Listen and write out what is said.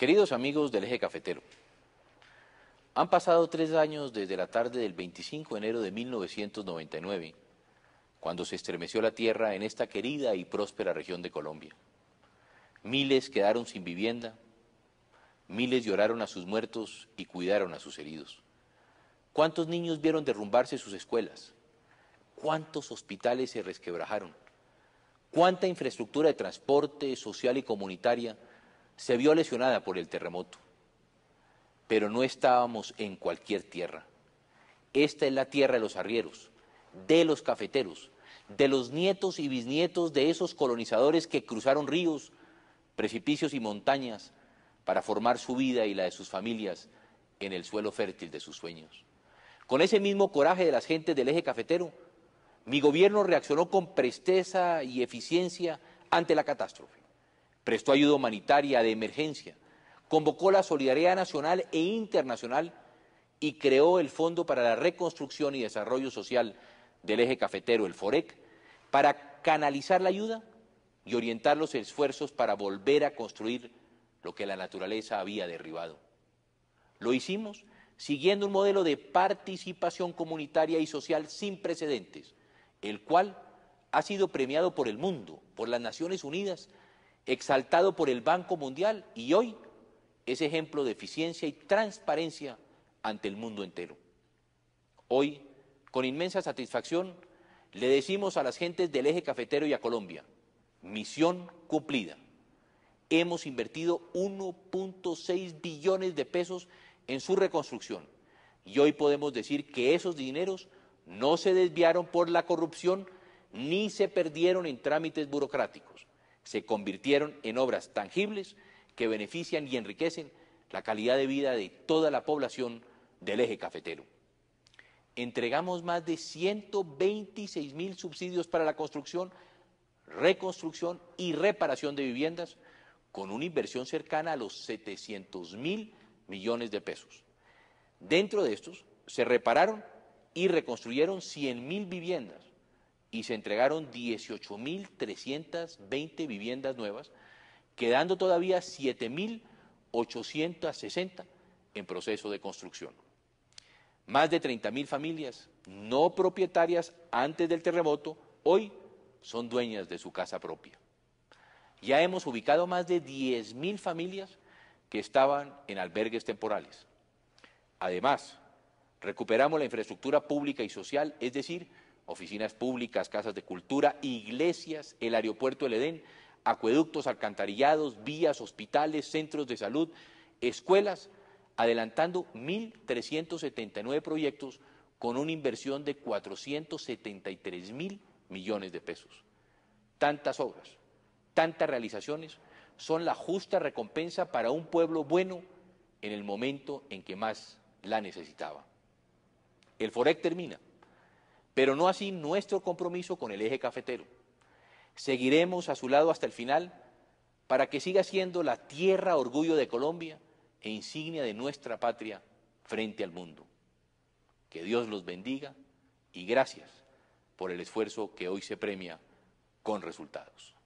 Queridos amigos del eje cafetero, han pasado tres años desde la tarde del 25 de enero de 1999, cuando se estremeció la tierra en esta querida y próspera región de Colombia. Miles quedaron sin vivienda, miles lloraron a sus muertos y cuidaron a sus heridos. ¿Cuántos niños vieron derrumbarse sus escuelas? ¿Cuántos hospitales se resquebrajaron? ¿Cuánta infraestructura de transporte social y comunitaria? se vio lesionada por el terremoto, pero no estábamos en cualquier tierra. Esta es la tierra de los arrieros, de los cafeteros, de los nietos y bisnietos de esos colonizadores que cruzaron ríos, precipicios y montañas para formar su vida y la de sus familias en el suelo fértil de sus sueños. Con ese mismo coraje de las gentes del eje cafetero, mi gobierno reaccionó con presteza y eficiencia ante la catástrofe prestó ayuda humanitaria de emergencia, convocó la solidaridad nacional e internacional y creó el Fondo para la Reconstrucción y Desarrollo Social del Eje Cafetero, el FOREC, para canalizar la ayuda y orientar los esfuerzos para volver a construir lo que la naturaleza había derribado. Lo hicimos siguiendo un modelo de participación comunitaria y social sin precedentes, el cual ha sido premiado por el mundo, por las Naciones Unidas exaltado por el Banco Mundial y hoy es ejemplo de eficiencia y transparencia ante el mundo entero. Hoy, con inmensa satisfacción, le decimos a las gentes del eje cafetero y a Colombia, misión cumplida. Hemos invertido 1.6 billones de pesos en su reconstrucción y hoy podemos decir que esos dineros no se desviaron por la corrupción ni se perdieron en trámites burocráticos se convirtieron en obras tangibles que benefician y enriquecen la calidad de vida de toda la población del eje cafetero. Entregamos más de 126 mil subsidios para la construcción, reconstrucción y reparación de viviendas, con una inversión cercana a los 700 mil millones de pesos. Dentro de estos, se repararon y reconstruyeron 100 mil viviendas, y se entregaron 18.320 viviendas nuevas, quedando todavía 7.860 en proceso de construcción. Más de 30.000 familias no propietarias antes del terremoto hoy son dueñas de su casa propia. Ya hemos ubicado más de 10.000 familias que estaban en albergues temporales. Además, recuperamos la infraestructura pública y social, es decir, oficinas públicas, casas de cultura, iglesias, el aeropuerto del Edén, acueductos, alcantarillados, vías, hospitales, centros de salud, escuelas, adelantando 1.379 proyectos con una inversión de 473 mil millones de pesos. Tantas obras, tantas realizaciones son la justa recompensa para un pueblo bueno en el momento en que más la necesitaba. El FOREC termina pero no así nuestro compromiso con el eje cafetero. Seguiremos a su lado hasta el final para que siga siendo la tierra orgullo de Colombia e insignia de nuestra patria frente al mundo. Que Dios los bendiga y gracias por el esfuerzo que hoy se premia con resultados.